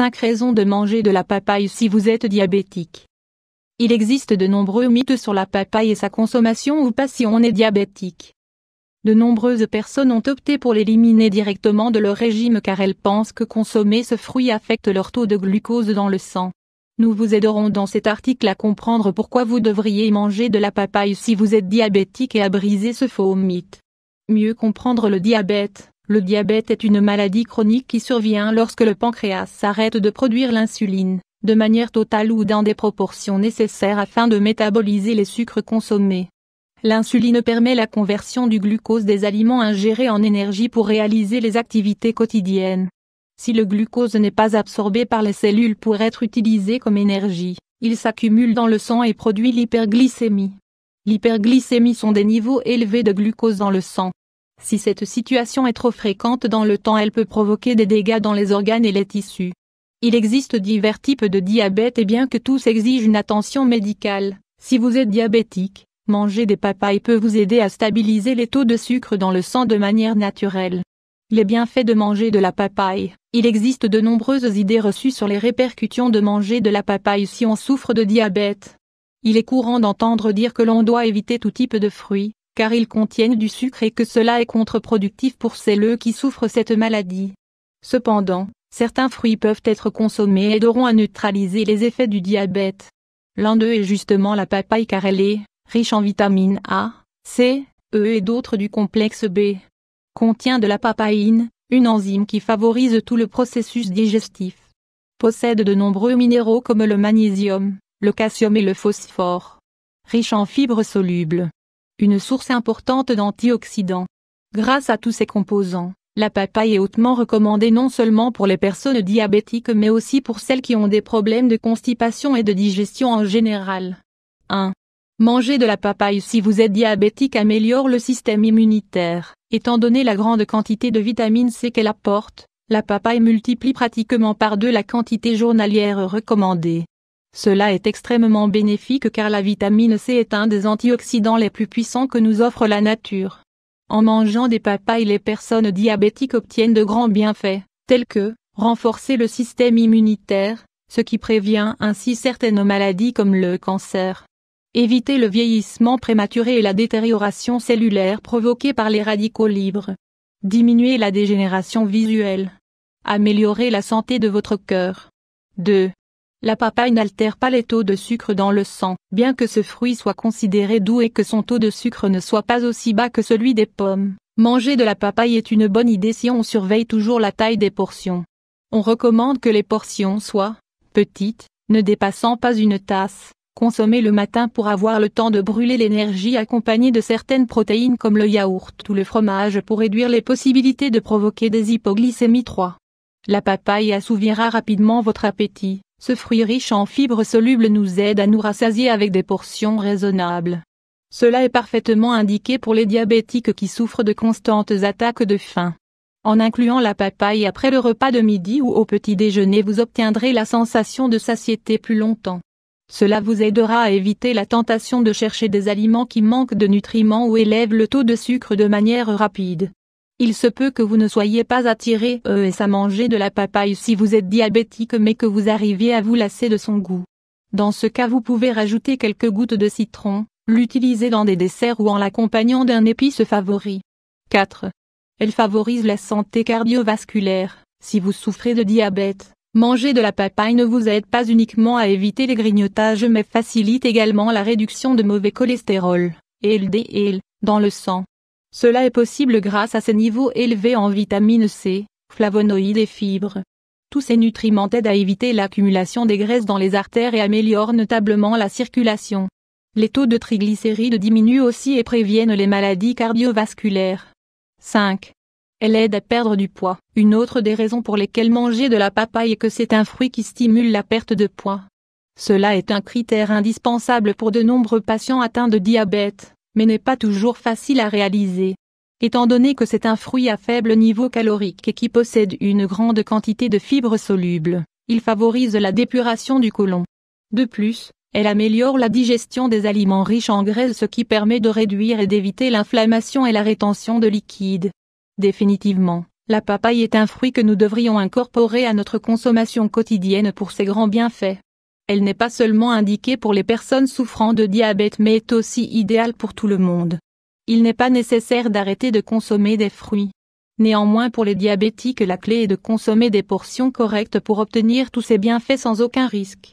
5 raisons de manger de la papaye si vous êtes diabétique. Il existe de nombreux mythes sur la papaye et sa consommation ou pas si on est diabétique. De nombreuses personnes ont opté pour l'éliminer directement de leur régime car elles pensent que consommer ce fruit affecte leur taux de glucose dans le sang. Nous vous aiderons dans cet article à comprendre pourquoi vous devriez manger de la papaye si vous êtes diabétique et à briser ce faux mythe. Mieux comprendre le diabète. Le diabète est une maladie chronique qui survient lorsque le pancréas s'arrête de produire l'insuline, de manière totale ou dans des proportions nécessaires afin de métaboliser les sucres consommés. L'insuline permet la conversion du glucose des aliments ingérés en énergie pour réaliser les activités quotidiennes. Si le glucose n'est pas absorbé par les cellules pour être utilisé comme énergie, il s'accumule dans le sang et produit l'hyperglycémie. L'hyperglycémie sont des niveaux élevés de glucose dans le sang, si cette situation est trop fréquente dans le temps elle peut provoquer des dégâts dans les organes et les tissus. Il existe divers types de diabète et bien que tous exigent une attention médicale, si vous êtes diabétique, manger des papayes peut vous aider à stabiliser les taux de sucre dans le sang de manière naturelle. Les bienfaits de manger de la papaye. Il existe de nombreuses idées reçues sur les répercussions de manger de la papaye si on souffre de diabète. Il est courant d'entendre dire que l'on doit éviter tout type de fruits, car ils contiennent du sucre et que cela est contre-productif pour celles qui souffrent cette maladie. Cependant, certains fruits peuvent être consommés et aideront à neutraliser les effets du diabète. L'un d'eux est justement la papaye car elle est riche en vitamines A, C, E et d'autres du complexe B. Contient de la papaïne, une enzyme qui favorise tout le processus digestif. Possède de nombreux minéraux comme le magnésium, le calcium et le phosphore. Riche en fibres solubles, une source importante d'antioxydants. Grâce à tous ses composants, la papaye est hautement recommandée non seulement pour les personnes diabétiques mais aussi pour celles qui ont des problèmes de constipation et de digestion en général. 1. Manger de la papaye si vous êtes diabétique améliore le système immunitaire. Étant donné la grande quantité de vitamine C qu'elle apporte, la papaye multiplie pratiquement par deux la quantité journalière recommandée. Cela est extrêmement bénéfique car la vitamine C est un des antioxydants les plus puissants que nous offre la nature. En mangeant des papayes les personnes diabétiques obtiennent de grands bienfaits, tels que, renforcer le système immunitaire, ce qui prévient ainsi certaines maladies comme le cancer. Éviter le vieillissement prématuré et la détérioration cellulaire provoquée par les radicaux libres. Diminuer la dégénération visuelle. Améliorer la santé de votre cœur. 2. La papaye n'altère pas les taux de sucre dans le sang, bien que ce fruit soit considéré doux et que son taux de sucre ne soit pas aussi bas que celui des pommes. Manger de la papaye est une bonne idée si on surveille toujours la taille des portions. On recommande que les portions soient petites, ne dépassant pas une tasse, consommées le matin pour avoir le temps de brûler l'énergie accompagnée de certaines protéines comme le yaourt ou le fromage pour réduire les possibilités de provoquer des hypoglycémies 3. La papaye assouvira rapidement votre appétit. Ce fruit riche en fibres solubles nous aide à nous rassasier avec des portions raisonnables. Cela est parfaitement indiqué pour les diabétiques qui souffrent de constantes attaques de faim. En incluant la papaye après le repas de midi ou au petit déjeuner, vous obtiendrez la sensation de satiété plus longtemps. Cela vous aidera à éviter la tentation de chercher des aliments qui manquent de nutriments ou élèvent le taux de sucre de manière rapide. Il se peut que vous ne soyez pas attiré euh, et à manger de la papaye si vous êtes diabétique mais que vous arriviez à vous lasser de son goût. Dans ce cas vous pouvez rajouter quelques gouttes de citron, l'utiliser dans des desserts ou en l'accompagnant d'un épice favori. 4. Elle favorise la santé cardiovasculaire. Si vous souffrez de diabète, manger de la papaye ne vous aide pas uniquement à éviter les grignotages mais facilite également la réduction de mauvais cholestérol, LDL, dans le sang. Cela est possible grâce à ses niveaux élevés en vitamine C, flavonoïdes et fibres. Tous ces nutriments aident à éviter l'accumulation des graisses dans les artères et améliorent notablement la circulation. Les taux de triglycérides diminuent aussi et préviennent les maladies cardiovasculaires. 5. Elle aide à perdre du poids. Une autre des raisons pour lesquelles manger de la papaye est que c'est un fruit qui stimule la perte de poids. Cela est un critère indispensable pour de nombreux patients atteints de diabète mais n'est pas toujours facile à réaliser. Étant donné que c'est un fruit à faible niveau calorique et qui possède une grande quantité de fibres solubles, il favorise la dépuration du côlon. De plus, elle améliore la digestion des aliments riches en graisse ce qui permet de réduire et d'éviter l'inflammation et la rétention de liquide. Définitivement, la papaye est un fruit que nous devrions incorporer à notre consommation quotidienne pour ses grands bienfaits elle n'est pas seulement indiquée pour les personnes souffrant de diabète mais est aussi idéale pour tout le monde. Il n'est pas nécessaire d'arrêter de consommer des fruits. Néanmoins pour les diabétiques la clé est de consommer des portions correctes pour obtenir tous ces bienfaits sans aucun risque.